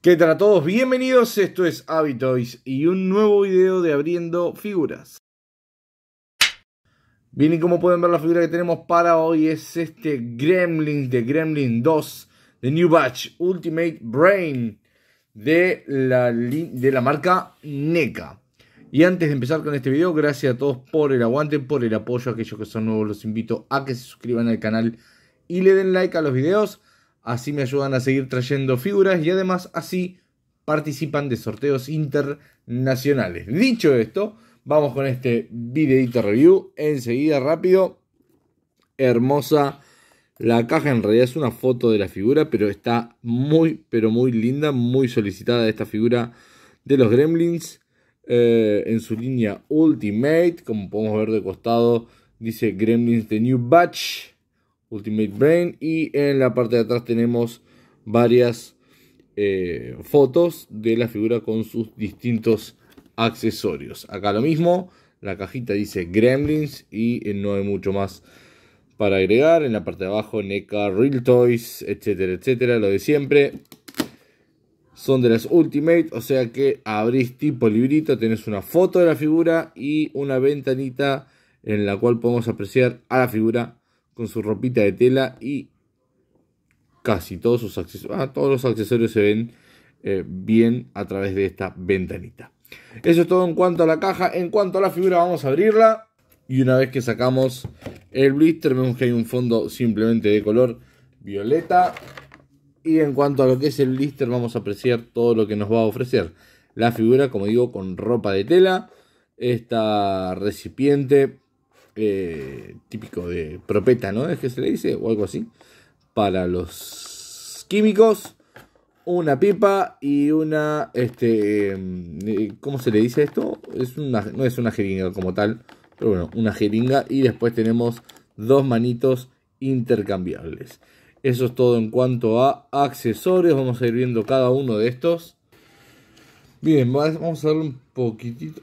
¿Qué tal a todos? Bienvenidos, esto es Abitoys y un nuevo video de abriendo figuras. Bien, y como pueden ver la figura que tenemos para hoy es este Gremlin de Gremlin 2 de New Batch Ultimate Brain de la, de la marca NECA. Y antes de empezar con este video, gracias a todos por el aguante, por el apoyo. A aquellos que son nuevos los invito a que se suscriban al canal y le den like a los videos así me ayudan a seguir trayendo figuras y además así participan de sorteos internacionales. Dicho esto, vamos con este videito review. Enseguida, rápido. Hermosa. La caja en realidad es una foto de la figura, pero está muy, pero muy linda, muy solicitada esta figura de los Gremlins. Eh, en su línea Ultimate, como podemos ver de costado, dice Gremlins The New Batch. Ultimate Brain. Y en la parte de atrás tenemos varias eh, fotos de la figura con sus distintos accesorios. Acá lo mismo, la cajita dice Gremlins y eh, no hay mucho más para agregar. En la parte de abajo, NECA, Real Toys, etcétera, etcétera, lo de siempre. Son de las Ultimate, o sea que abrís tipo librito, tenés una foto de la figura y una ventanita en la cual podemos apreciar a la figura con su ropita de tela y casi todos sus accesorios, ah, todos los accesorios se ven eh, bien a través de esta ventanita. Eso es todo en cuanto a la caja. En cuanto a la figura, vamos a abrirla. Y una vez que sacamos el blister, vemos que hay un fondo simplemente de color violeta. Y en cuanto a lo que es el blister, vamos a apreciar todo lo que nos va a ofrecer. La figura, como digo, con ropa de tela. Esta recipiente eh, típico de propeta, ¿no? Es que se le dice, o algo así. Para los químicos, una pipa y una, este, eh, eh, ¿cómo se le dice esto? Es una, no es una jeringa como tal, pero bueno, una jeringa y después tenemos dos manitos intercambiables. Eso es todo en cuanto a accesorios. Vamos a ir viendo cada uno de estos. Bien, vamos a ver un poquitito.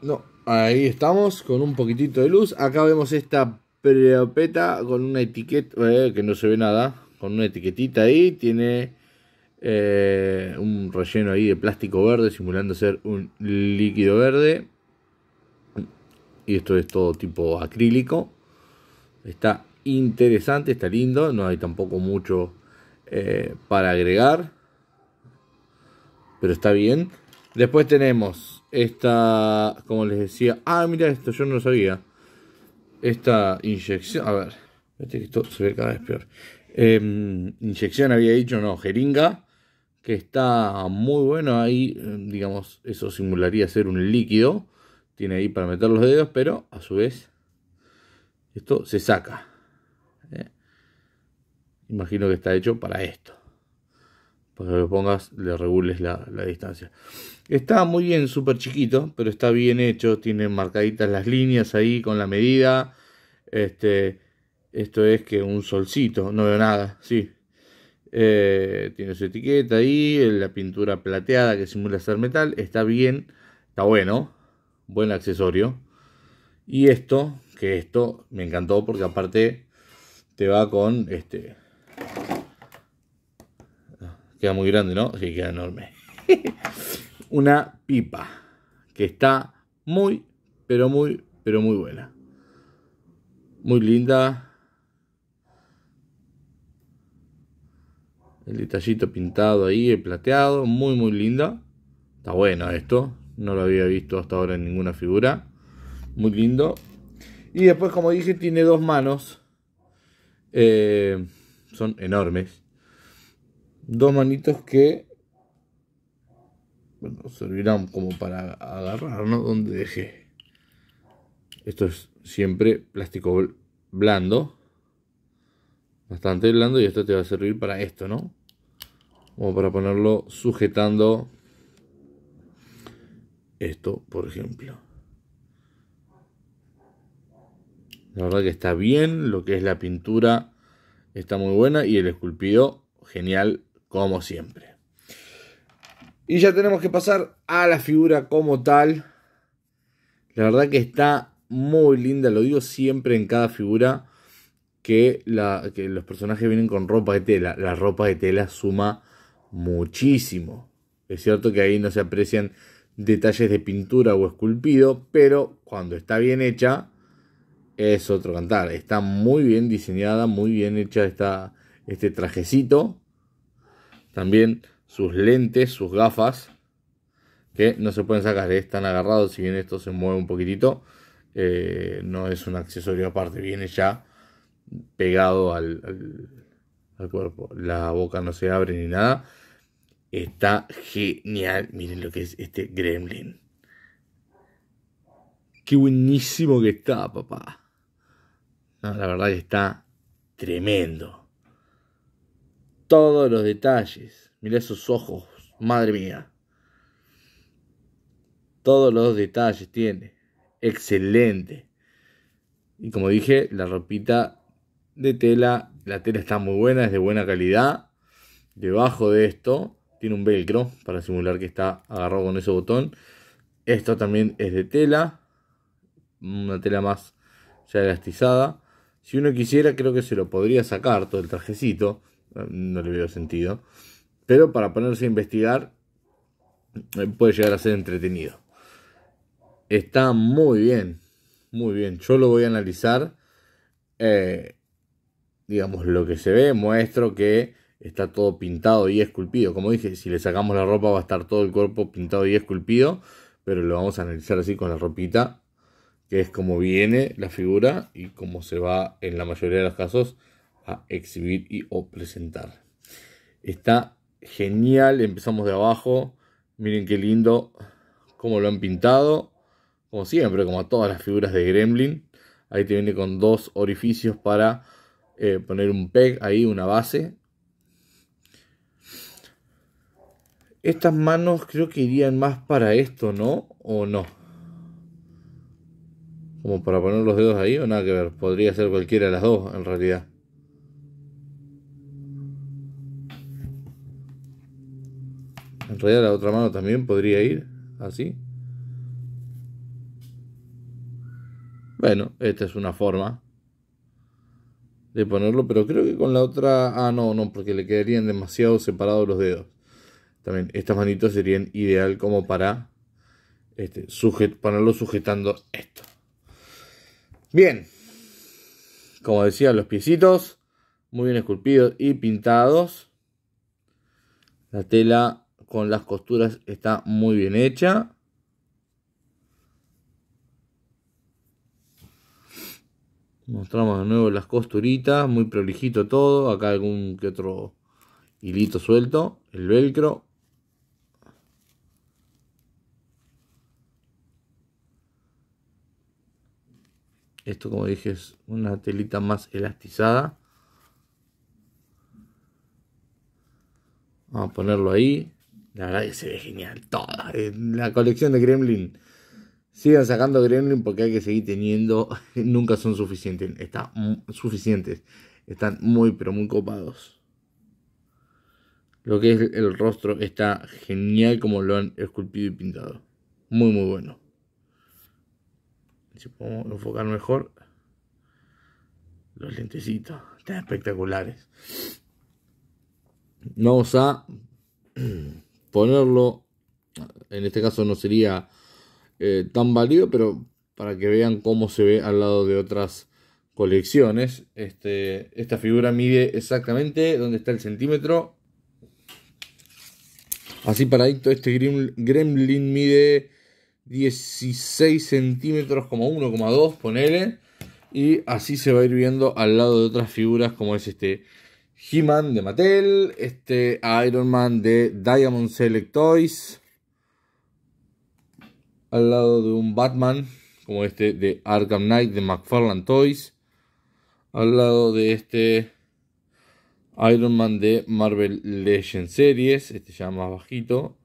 No, Ahí estamos con un poquitito de luz. Acá vemos esta preopeta con una etiqueta, eh, que no se ve nada, con una etiquetita ahí. Tiene eh, un relleno ahí de plástico verde simulando ser un líquido verde. Y esto es todo tipo acrílico. Está interesante, está lindo. No hay tampoco mucho eh, para agregar. Pero está bien. Después tenemos esta, como les decía, ah, mira esto, yo no lo sabía. Esta inyección, a ver, este esto se ve cada vez peor. Em, inyección había dicho, no, jeringa, que está muy bueno ahí, em, digamos, eso simularía ser un líquido. Tiene ahí para meter los dedos, pero a su vez, esto se saca. ¿eh? Imagino que está hecho para esto para pues, lo pongas, le regules la, distancia. Está muy bien, súper chiquito, pero está bien hecho, tiene marcaditas las líneas ahí con la medida. Este, esto es que un solcito, no veo nada, sí. Eh, tiene su etiqueta ahí, la pintura plateada que simula ser metal, está bien, está bueno, buen accesorio. Y esto, que esto me encantó porque aparte te va con este Queda muy grande, ¿no? Sí, queda enorme. Una pipa que está muy, pero muy, pero muy buena. Muy linda. El detallito pintado ahí, el plateado, muy, muy linda. Está bueno esto. No lo había visto hasta ahora en ninguna figura. Muy lindo. Y después, como dije, tiene dos manos. Eh, son enormes dos manitos que servirán como para agarrar, ¿no? Donde dejé. Esto es siempre plástico blando. Bastante blando y esto te va a servir para esto, ¿no? Como para ponerlo sujetando esto, por ejemplo. La verdad que está bien, lo que es la pintura está muy buena y el esculpido genial como siempre. Y ya tenemos que pasar a la figura como tal. La verdad que está muy linda, lo digo siempre en cada figura que, los personajes vienen con ropa de tela. La ropa de tela suma muchísimo. Es cierto que ahí no se aprecian detalles de pintura o esculpido, pero cuando está bien hecha es otro cantar. Está muy bien diseñada, muy bien hecha está este trajecito también sus lentes, sus gafas, que no se pueden sacar, eh, están agarrados, si bien esto se mueve un poquitito, eh, no es un accesorio aparte, viene ya pegado al, cuerpo, la boca no se abre ni nada. Está genial, miren lo que es este gremlin. Qué buenísimo que está, papá. la verdad que está tremendo todos los detalles. Mirá esos ojos, madre mía. Todos los detalles tiene. Excelente. Y como dije, la ropita de tela, la tela está muy buena, es de buena calidad. Debajo de esto tiene un velcro para simular que está agarrado con ese botón. Esto también es de tela, una tela más ya gastizada Si uno quisiera, creo que se lo podría sacar todo el trajecito no le veo sentido. Pero para ponerse a investigar eh, puede llegar a ser entretenido. Está muy bien, muy bien. Yo lo voy a analizar, eh, digamos, lo que se ve, muestro que está todo pintado y esculpido. Como dije, si le sacamos la ropa va a estar todo el cuerpo pintado y esculpido, pero lo vamos a analizar así con la ropita, que es como viene la figura y como se va en la mayoría de los casos a exhibir y o presentar. Está genial, empezamos de abajo, miren qué lindo cómo lo han pintado, como siempre, como todas las figuras de Gremlin. Ahí te viene con dos orificios para eh, poner un peg ahí, una base. Estas manos creo que irían más para esto, ¿no? ¿O no? Como para poner los dedos ahí o nada que ver. Podría ser cualquiera de las dos en realidad. En realidad la otra mano también podría ir así. Bueno, esta es una forma de ponerlo, pero creo que con la otra... Ah, no, no, porque le quedarían demasiado separados los dedos. También estas manitos serían ideal como para este, ponerlo sujetando esto. Bien, como decía, los piecitos muy bien esculpidos y pintados. La tela con las costuras está muy bien hecha. Mostramos de nuevo las costuritas, muy prolijito todo. Acá algún que otro hilito suelto, el velcro. Esto como dije es una telita más elastizada. Vamos a ponerlo ahí. La verdad que se ve genial toda. la colección de Gremlin. Sigan sacando Gremlin porque hay que seguir teniendo. Nunca son suficientes. Están suficientes. Están muy, pero muy copados. Lo que es el rostro está genial como lo han esculpido y pintado. Muy, muy bueno. Si podemos enfocar mejor. Los lentecitos. Están espectaculares. Vamos a... ponerlo. En este caso no sería eh, tan válido, pero para que vean cómo se ve al lado de otras colecciones. Este, esta figura mide exactamente dónde está el centímetro. Así paradito, este gremlin mide 16 centímetros, como 1,2, ponele. Y así se va a ir viendo al lado de otras figuras como es este He-Man de Mattel, este Iron Man de Diamond Select Toys, al lado de un Batman como este de Arkham Knight de McFarlane Toys, al lado de este Iron Man de Marvel Legends Series, este ya más bajito,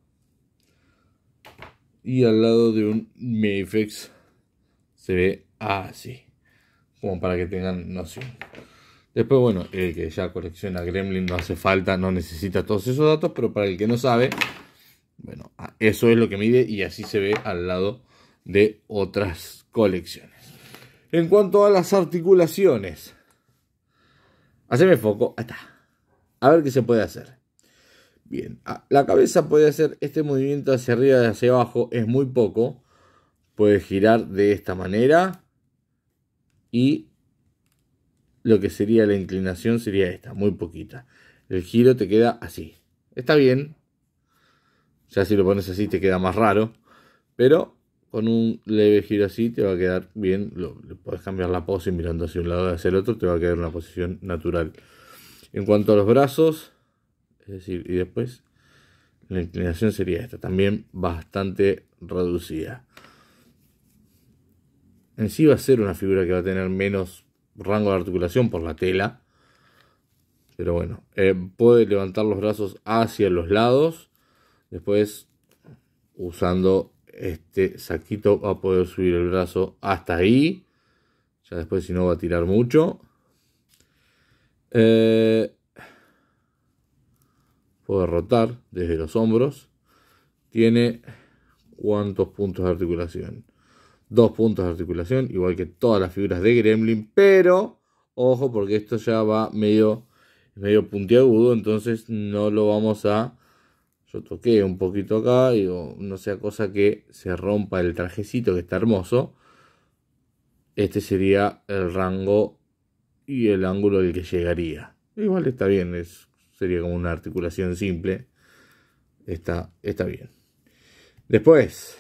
y al lado de un Mafex se ve así, como para que tengan noción. Después, bueno, el que ya colecciona Gremlin no hace falta, no necesita todos esos datos, pero para el que no sabe, bueno, ah, eso es lo que mide y así se ve al lado de otras colecciones. En cuanto a las articulaciones, haceme foco, ahí está. A ver qué se puede hacer. Bien, ah, la cabeza puede hacer este movimiento hacia arriba y hacia abajo, es muy poco. Puede girar de esta manera y lo que sería la inclinación sería esta, muy poquita. El giro te queda así. Está bien. Ya si lo pones así te queda más raro. Pero con un leve giro así te va a quedar bien. Lo, cambiar la pose mirando hacia un lado y hacia el otro. Te va a quedar una posición natural. En cuanto a los brazos, es decir, y después la inclinación sería esta. También bastante reducida. En sí va a ser una figura que va a tener menos rango de articulación por la tela. Pero bueno, eh, puede levantar los brazos hacia los lados. Después, usando este saquito, va a poder subir el brazo hasta ahí. Ya después, si no, va a tirar mucho. Eh, puede rotar desde los hombros. Tiene cuántos puntos de articulación dos puntos de articulación, igual que todas las figuras de Gremlin, pero ojo porque esto ya va medio, medio puntiagudo, entonces no lo vamos a... Yo toqué un poquito acá, y no sea cosa que se rompa el trajecito que está hermoso. Este sería el rango y el ángulo al que llegaría. Igual está bien, es, sería como una articulación simple. Está, está bien. Después,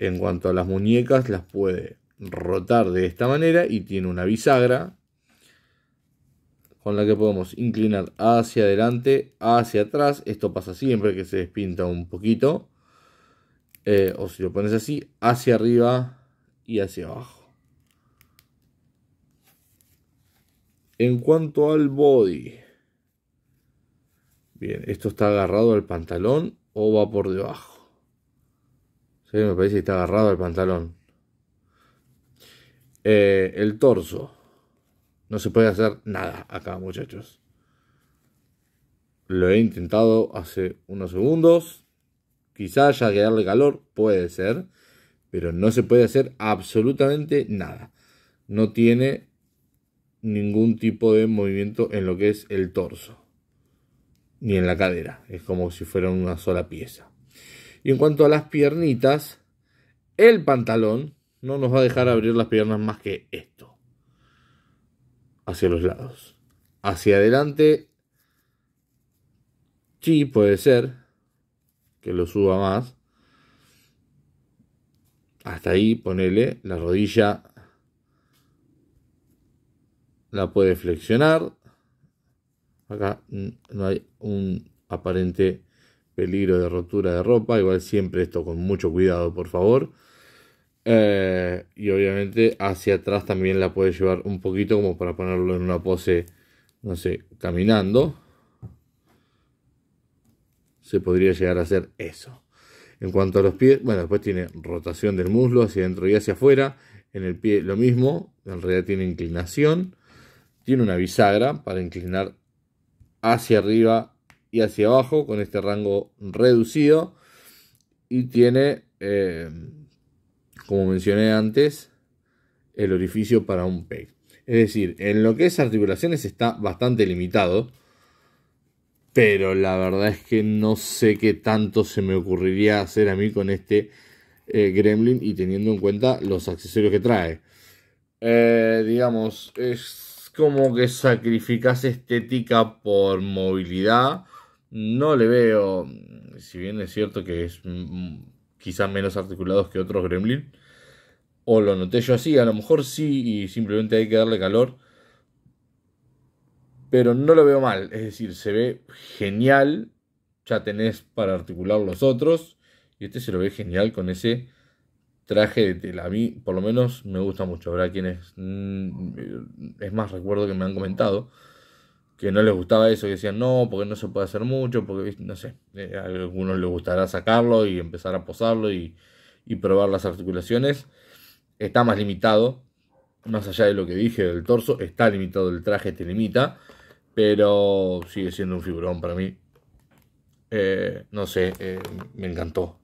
en cuanto a las muñecas, las puede rotar de esta manera y tiene una bisagra con la que podemos inclinar hacia adelante, hacia atrás. Esto pasa siempre que se despinta un poquito. Eh, o si lo pones así, hacia arriba y hacia abajo. En cuanto al body. Bien, esto está agarrado al pantalón o va por debajo. Sí, me parece que está agarrado el pantalón. Eh, el torso. No se puede hacer nada acá, muchachos. Lo he intentado hace unos segundos. Quizá ya que darle calor, puede ser. Pero no se puede hacer absolutamente nada. No tiene ningún tipo de movimiento en lo que es el torso. Ni en la cadera. Es como si fuera una sola pieza. Y en cuanto a las piernitas, el pantalón no nos va a dejar abrir las piernas más que esto. Hacia los lados. Hacia adelante. Sí, puede ser. Que lo suba más. Hasta ahí, ponele la rodilla. La puede flexionar. Acá no hay un aparente peligro de rotura de ropa, igual siempre esto con mucho cuidado, por favor. Eh, y obviamente hacia atrás también la puede llevar un poquito como para ponerlo en una pose, no sé, caminando. Se podría llegar a hacer eso. En cuanto a los pies, bueno, después tiene rotación del muslo hacia adentro y hacia afuera. En el pie lo mismo, en realidad tiene inclinación. Tiene una bisagra para inclinar hacia arriba y hacia abajo con este rango reducido y tiene, eh, como mencioné antes, el orificio para un peg. Es decir, en lo que es articulaciones está bastante limitado, pero la verdad es que no sé qué tanto se me ocurriría hacer a mí con este eh, Gremlin y teniendo en cuenta los accesorios que trae. Eh, digamos, es como que sacrificas estética por movilidad no le veo, mm, si bien es cierto que es mm, mm, quizás menos articulados que otros gremlin, o lo noté yo así, a lo mejor sí y simplemente hay que darle calor, pero no lo veo mal, es decir, se ve genial, ya tenés para articular los otros, y este se lo ve genial con ese traje de tela. A mí, por lo menos, me gusta mucho. Habrá quienes. Eh, es más, recuerdo que me han comentado que no les gustaba eso, que decían no, porque no se puede hacer mucho, porque no sé, eh, a algunos les gustará sacarlo y empezar a posarlo y, probar las articulaciones. Está más limitado, más allá de lo que dije del torso, está limitado el traje, te limita, pero sigue siendo un figurón para mí. Eh, no sé, eh, me encantó.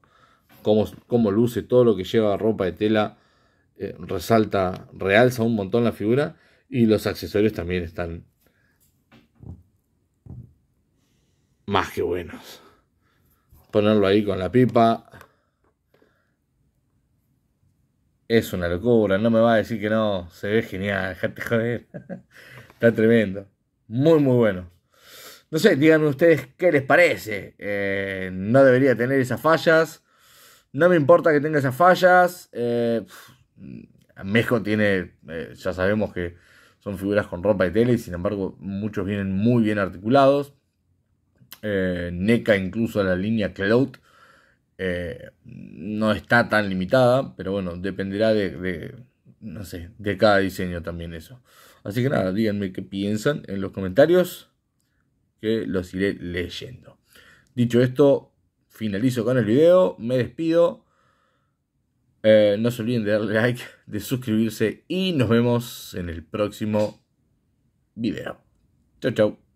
Cómo, luce todo lo que lleva ropa de tela, resalta, realza un montón la figura y los accesorios también están más que buenos. Ponerlo ahí con la pipa. Es una locura, no me va a decir que no. Se ve genial, joder. Está tremendo. Muy, muy bueno. No sé, díganme ustedes qué les parece. Eh, no debería tener esas fallas. No me importa que tenga esas fallas. Eh, tiene, eh, ya sabemos que son figuras con ropa de tele y sin embargo muchos vienen muy bien articulados. Eh, NECA incluso la línea Cloud eh, no está tan limitada, pero bueno, dependerá de, no sé, de cada diseño también eso. Así que nada, díganme qué piensan en los comentarios, que los iré leyendo. Dicho esto, finalizo con el video, me despido. Eh, no se olviden de darle like, de suscribirse y nos vemos en el próximo video. Chau, chau.